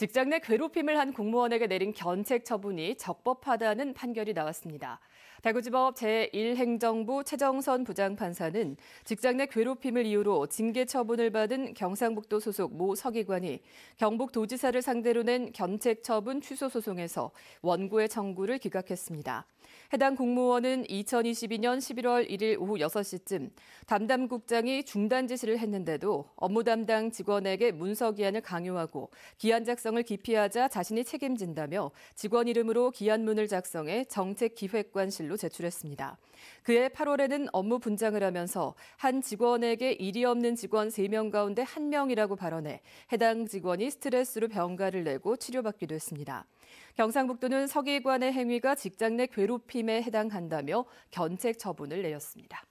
직장 내 괴롭힘을 한 공무원에게 내린 견책 처분이 적법하다는 판결이 나왔습니다. 대구지법 제1행정부 최정선 부장판사는 직장 내 괴롭힘을 이유로 징계 처분을 받은 경상북도 소속 모 서기관이 경북도지사를 상대로 낸 견책 처분 취소 소송에서 원고의 청구를 기각했습니다. 해당 공무원은 2022년 11월 1일 오후 6시쯤 담당 국장이 중단 지시를 했는데도 업무 담당 직원에게 문서 기한을 강요하고 기한 작성 작성을 기피하자 자신이 책임진다며 직원 이름으로 기한문을 작성해 정책기획관실로 제출했습니다. 그해 8월에는 업무 분장을 하면서 한 직원에게 일이 없는 직원 3명 가운데 1명이라고 발언해 해당 직원이 스트레스로 병가를 내고 치료받기도 했습니다. 경상북도는 서기관의 행위가 직장 내 괴롭힘에 해당한다며 견책 처분을 내렸습니다.